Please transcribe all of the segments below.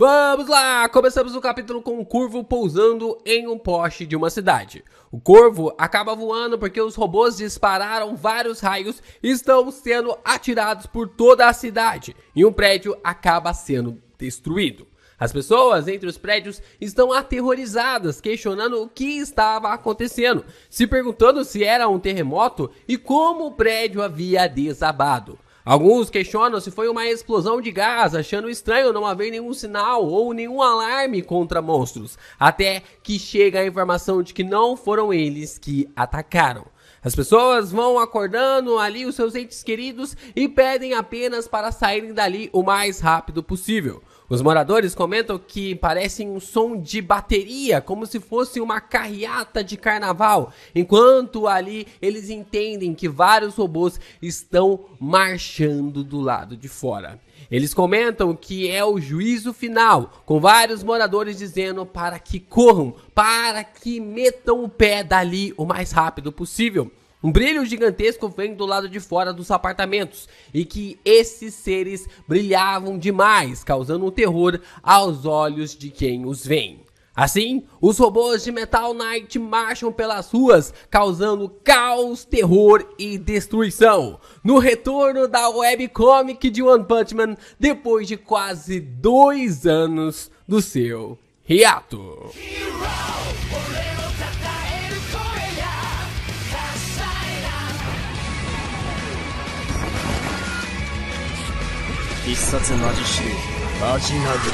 Vamos lá! Começamos o capítulo com um corvo pousando em um poste de uma cidade. O corvo acaba voando porque os robôs dispararam vários raios e estão sendo atirados por toda a cidade, e um prédio acaba sendo destruído. As pessoas entre os prédios estão aterrorizadas, questionando o que estava acontecendo, se perguntando se era um terremoto e como o prédio havia desabado. Alguns questionam se foi uma explosão de gás, achando estranho não haver nenhum sinal ou nenhum alarme contra monstros, até que chega a informação de que não foram eles que atacaram. As pessoas vão acordando ali os seus entes queridos e pedem apenas para saírem dali o mais rápido possível. Os moradores comentam que parecem um som de bateria, como se fosse uma carreata de carnaval, enquanto ali eles entendem que vários robôs estão marchando do lado de fora. Eles comentam que é o juízo final, com vários moradores dizendo para que corram, para que metam o pé dali o mais rápido possível. Um brilho gigantesco vem do lado de fora dos apartamentos e que esses seres brilhavam demais, causando um terror aos olhos de quem os vê. Assim, os robôs de Metal Knight marcham pelas ruas, causando caos, terror e destruição. No retorno da webcomic de One Punch Man, depois de quase dois anos do seu hiato. Hero! 必殺マジシ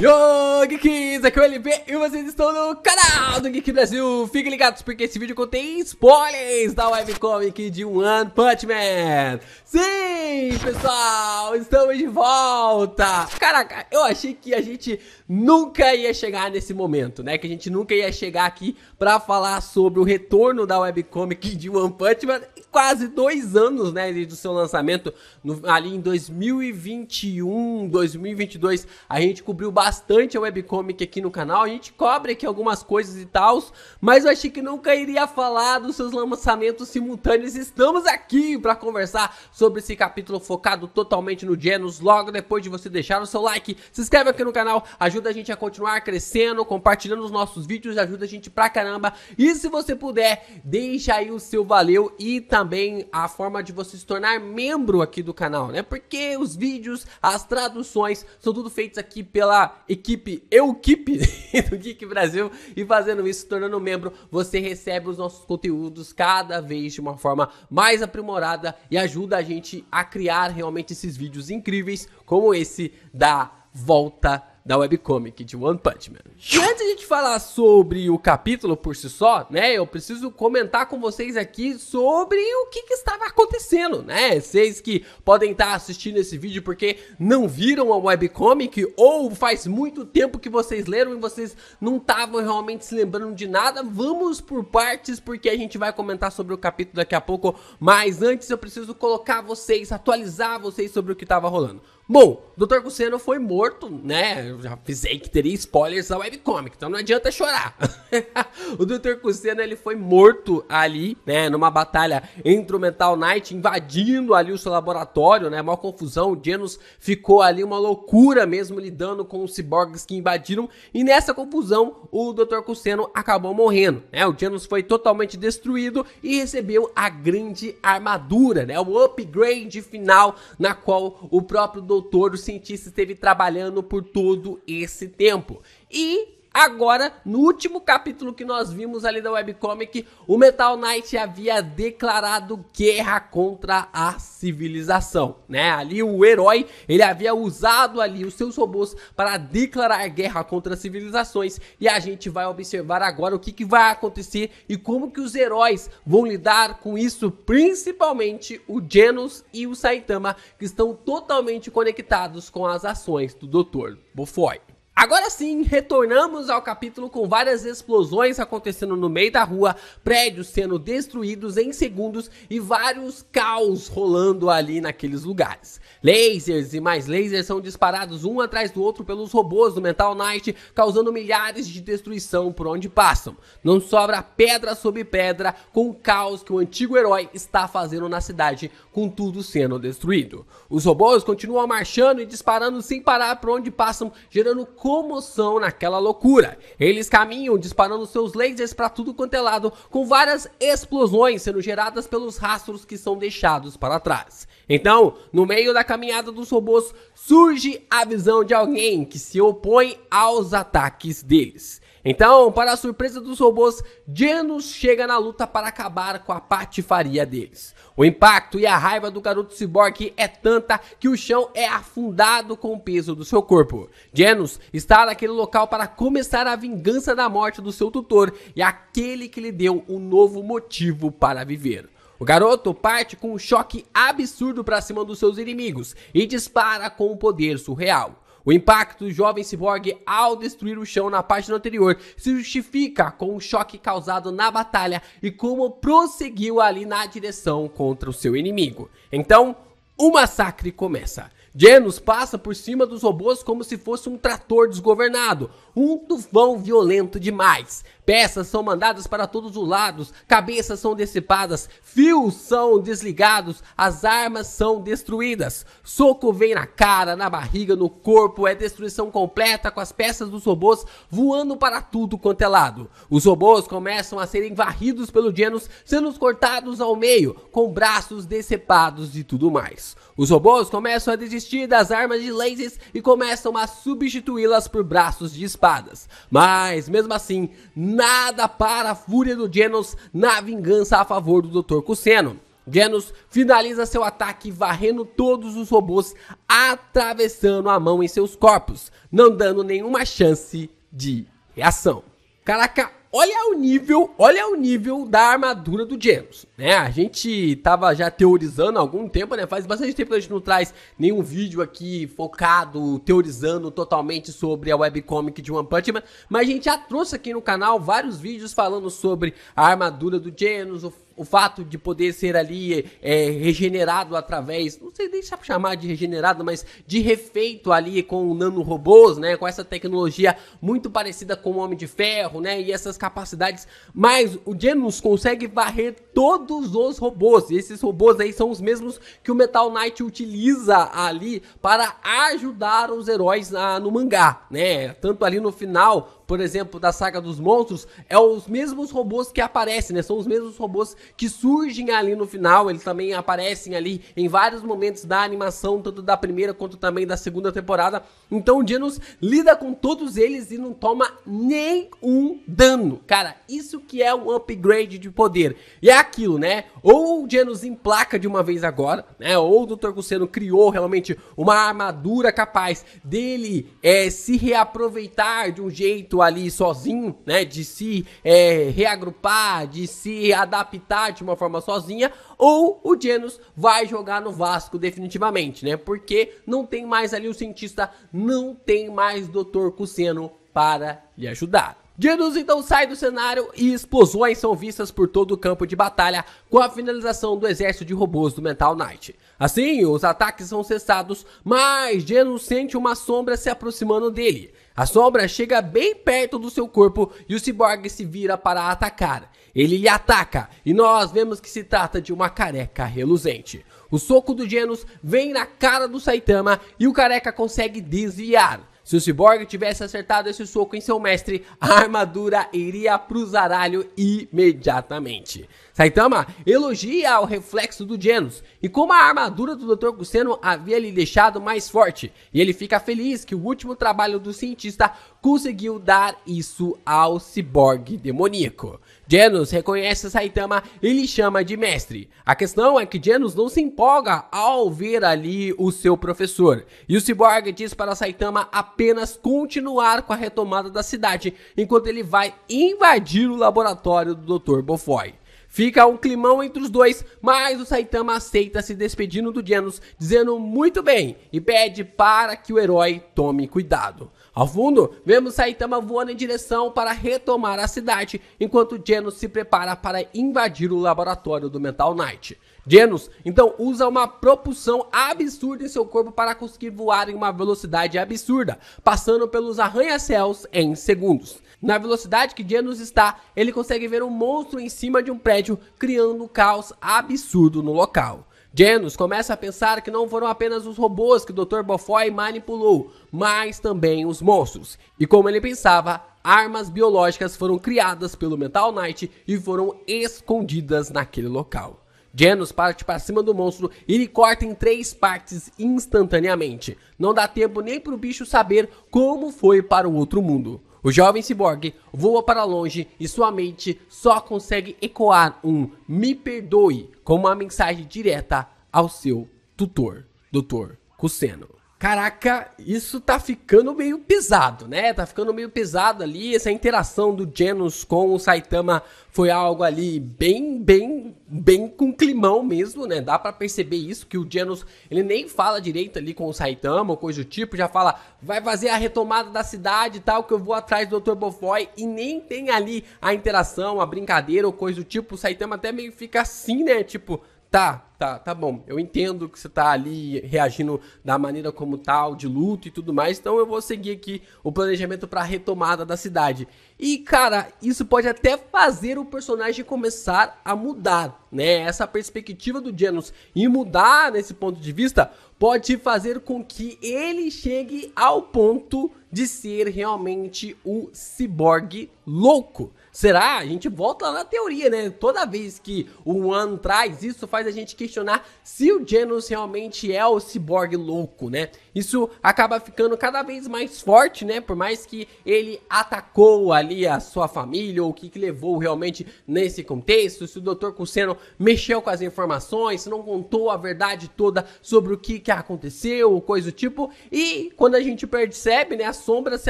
Yo, Geeks, aqui é o LB e vocês estão no canal do Geek Brasil Fiquem ligados porque esse vídeo contém spoilers da webcomic de One Punch Man Sim, pessoal, estamos de volta Caraca, eu achei que a gente nunca ia chegar nesse momento, né? Que a gente nunca ia chegar aqui pra falar sobre o retorno da webcomic de One Punch Man Quase dois anos, né, desde o seu lançamento no, ali em 2021, 2022 a gente cobriu bastante a webcomic aqui no canal, a gente cobre aqui algumas coisas e tal, mas eu achei que nunca iria falar dos seus lançamentos simultâneos. Estamos aqui para conversar sobre esse capítulo focado totalmente no Genos. Logo depois de você deixar o seu like, se inscreve aqui no canal, ajuda a gente a continuar crescendo, compartilhando os nossos vídeos, ajuda a gente pra caramba. E se você puder, deixa aí o seu valeu e também a forma de você se tornar membro aqui do canal, né? Porque os vídeos, as traduções, são tudo feitos aqui pela equipe Euquipe do Geek Brasil e fazendo isso, tornando membro, você recebe os nossos conteúdos cada vez de uma forma mais aprimorada e ajuda a gente a criar realmente esses vídeos incríveis como esse da volta da webcomic de One Punch Man. E antes de a gente falar sobre o capítulo por si só, né, eu preciso comentar com vocês aqui sobre o que, que estava acontecendo, né? Vocês que podem estar assistindo esse vídeo porque não viram a webcomic ou faz muito tempo que vocês leram e vocês não estavam realmente se lembrando de nada, vamos por partes porque a gente vai comentar sobre o capítulo daqui a pouco, mas antes eu preciso colocar vocês, atualizar vocês sobre o que estava rolando. Bom, Dr. Cuseno foi morto, né? Eu já avisei que teria spoilers da webcomic, então não adianta chorar. o Dr. Cuseno ele foi morto ali, né? Numa batalha entre o Metal Knight, invadindo ali o seu laboratório, né? Uma confusão, o Genos ficou ali uma loucura mesmo, lidando com os ciborgues que invadiram. E nessa confusão, o Dr. Cuseno acabou morrendo, né? O Genos foi totalmente destruído e recebeu a grande armadura, né? O upgrade final, na qual o próprio Dr doutor, os cientista esteve trabalhando por todo esse tempo. E agora, no último capítulo que nós vimos ali da webcomic, o Metal Knight havia declarado guerra contra a civilização, né? Ali o herói, ele havia usado ali os seus robôs para declarar guerra contra as civilizações e a gente vai observar agora o que, que vai acontecer e como que os heróis vão lidar com isso, principalmente o Genos e o Saitama, que estão totalmente conectados com as ações do Dr. Bofoy. Agora sim, retornamos ao capítulo com várias explosões acontecendo no meio da rua, prédios sendo destruídos em segundos e vários caos rolando ali naqueles lugares. Lasers e mais lasers são disparados um atrás do outro pelos robôs do Metal Knight, causando milhares de destruição por onde passam. Não sobra pedra sobre pedra com o caos que o antigo herói está fazendo na cidade, com tudo sendo destruído. Os robôs continuam marchando e disparando sem parar por onde passam, gerando comoção naquela loucura. Eles caminham disparando seus lasers para tudo quanto é lado, com várias explosões sendo geradas pelos rastros que são deixados para trás. Então, no meio da caminhada dos robôs, surge a visão de alguém que se opõe aos ataques deles. Então, para a surpresa dos robôs, Janus chega na luta para acabar com a patifaria deles. O impacto e a raiva do garoto cyborg é tanta que o chão é afundado com o peso do seu corpo. Janus está naquele local para começar a vingança da morte do seu tutor e aquele que lhe deu um novo motivo para viver. O garoto parte com um choque absurdo para cima dos seus inimigos e dispara com um poder surreal. O impacto do jovem ciborgue ao destruir o chão na página anterior se justifica com o choque causado na batalha e como prosseguiu ali na direção contra o seu inimigo. Então, o massacre começa. Genos passa por cima dos robôs como se fosse um trator desgovernado, um tufão violento demais. Peças são mandadas para todos os lados, cabeças são decepadas, fios são desligados, as armas são destruídas. Soco vem na cara, na barriga, no corpo, é destruição completa com as peças dos robôs voando para tudo quanto é lado. Os robôs começam a serem varridos pelo Genos, sendo cortados ao meio, com braços decepados e tudo mais. Os robôs começam a desistir das armas de lasers e começam a substituí-las por braços de espadas. Mas mesmo assim, nada para a fúria do Genos na vingança a favor do Dr. Cuceno. Genos finaliza seu ataque varrendo todos os robôs, atravessando a mão em seus corpos, não dando nenhuma chance de reação. Caraca, olha o nível, olha o nível da armadura do James, né? A gente tava já teorizando há algum tempo, né? Faz bastante tempo que a gente não traz nenhum vídeo aqui focado, teorizando totalmente sobre a webcomic de One Punch Man, mas a gente já trouxe aqui no canal vários vídeos falando sobre a armadura do James, o o fato de poder ser ali é, regenerado através, não sei nem se chamar de regenerado, mas de refeito ali com nanorobôs, né? Com essa tecnologia muito parecida com o Homem de Ferro, né? E essas capacidades. Mas o Genus consegue varrer todos os robôs. E esses robôs aí são os mesmos que o Metal Knight utiliza ali para ajudar os heróis na, ah, no mangá, né? Tanto ali no final por exemplo, da saga dos monstros, é os mesmos robôs que aparecem, né? São os mesmos robôs que surgem ali no final, eles também aparecem ali em vários momentos da animação, tanto da primeira quanto também da segunda temporada. Então o Genos lida com todos eles e não toma nenhum dano. Cara, isso que é um upgrade de poder. E é aquilo, né? Ou o Genos emplaca de uma vez agora, né? Ou o Dr. Cuceno criou realmente uma armadura capaz dele é, se reaproveitar de um jeito ali sozinho, né? De se é, reagrupar, de se adaptar de uma forma sozinha, ou o Genos vai jogar no Vasco definitivamente, né? Porque não tem mais ali o cientista, não tem mais Dr. Cuceno para lhe ajudar. Janus então sai do cenário e explosões são vistas por todo o campo de batalha com a finalização do exército de robôs do Mental Knight. Assim, os ataques são cessados, mas Janus sente uma sombra se aproximando dele. A sombra chega bem perto do seu corpo e o ciborgue se vira para atacar. Ele lhe ataca e nós vemos que se trata de uma careca reluzente. O soco do Genos vem na cara do Saitama e o careca consegue desviar. Se o Cyborg tivesse acertado esse soco em seu mestre, a armadura iria pro zaralho imediatamente. Saitama elogia o reflexo do Genos e como a armadura do Dr. Kuseno havia lhe deixado mais forte, e ele fica feliz que o último trabalho do cientista conseguiu dar isso ao ciborgue demoníaco. Genos reconhece Saitama e lhe chama de mestre. A questão é que Genos não se empolga ao ver ali o seu professor. E o ciborgue diz para Saitama apenas continuar com a retomada da cidade, enquanto ele vai invadir o laboratório do Dr. Bofoy. Fica um climão entre os dois, mas o Saitama aceita se despedindo do Genos, dizendo muito bem e pede para que o herói tome cuidado. Ao fundo, vemos Saitama voando em direção para retomar a cidade, enquanto Genos se prepara para invadir o laboratório do Metal Knight. Janus, então usa uma propulsão absurda em seu corpo para conseguir voar em uma velocidade absurda, passando pelos arranha-céus em segundos. Na velocidade que Janus está, ele consegue ver um monstro em cima de um prédio, criando um caos absurdo no local. Janus começa a pensar que não foram apenas os robôs que o Dr. Bofoy manipulou, mas também os monstros. E como ele pensava, armas biológicas foram criadas pelo Metal Knight e foram escondidas naquele local. Genos parte para cima do monstro e ele corta em três partes instantaneamente. Não dá tempo nem para o bicho saber como foi para o outro mundo. O jovem cyborg voa para longe e sua mente só consegue ecoar um me perdoe com uma mensagem direta ao seu tutor, Dr. Cuseno. Caraca, isso tá ficando meio pesado, né? Tá ficando meio pesado ali. Essa interação do Genos com o Saitama foi algo ali bem, bem, bem com climão mesmo, né? Dá para perceber isso, que o Genos, ele nem fala direito ali com o Saitama ou coisa do tipo, já fala, vai fazer a retomada da cidade e tal, que eu vou atrás do Dr. Bofoy, e nem tem ali a interação, a brincadeira ou coisa do tipo. O Saitama até meio fica assim, né? Tipo, tá, tá, tá bom. Eu entendo que você tá ali reagindo da maneira como tal, tá, de luto e tudo mais. Então eu vou seguir aqui o planejamento para retomada da cidade. E cara, isso pode até fazer o personagem começar a mudar, né? Essa perspectiva do Janus e mudar nesse ponto de vista pode fazer com que ele chegue ao ponto de ser realmente o ciborgue louco. Será? A gente volta lá na teoria, né? Toda vez que o One traz isso, faz a gente que questionar se o Genos realmente é o ciborgue louco, né? isso acaba ficando cada vez mais forte, né? Por mais que ele atacou ali a sua família, ou o que, que levou realmente nesse contexto, se o Dr. Cusseno mexeu com as informações, se não contou a verdade toda sobre o que, que aconteceu, coisa do tipo. E quando a gente percebe, né, a sombra se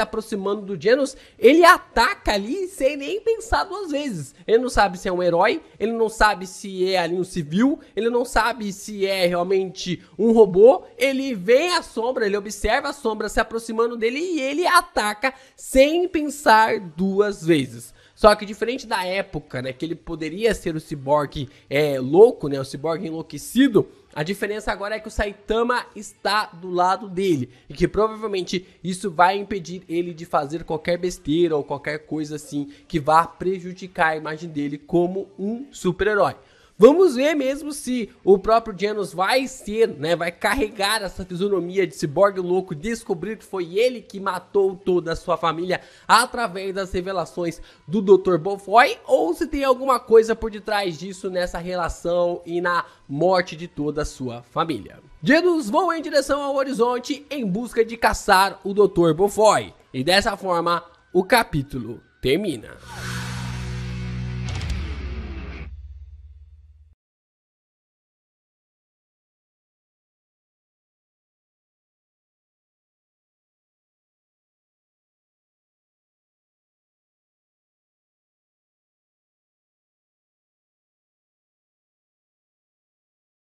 aproximando do Genos, ele ataca ali sem nem pensar duas vezes. Ele não sabe se é um herói, ele não sabe se é ali um civil, ele não sabe se é realmente um robô, ele vem à sombra sombra, ele observa a sombra se aproximando dele e ele ataca sem pensar duas vezes. Só que diferente da época, né, que ele poderia ser o cyborg é, louco, né, o cyborg enlouquecido, a diferença agora é que o Saitama está do lado dele e que provavelmente isso vai impedir ele de fazer qualquer besteira ou qualquer coisa assim que vá prejudicar a imagem dele como um super-herói. Vamos ver mesmo se o próprio Genos vai ser, né, vai carregar essa fisionomia de ciborgue louco, descobrir que foi ele que matou toda a sua família através das revelações do Dr. Bofoy, ou se tem alguma coisa por detrás disso nessa relação e na morte de toda a sua família. Genos voa em direção ao horizonte em busca de caçar o Dr. Bofoy, e dessa forma o capítulo termina.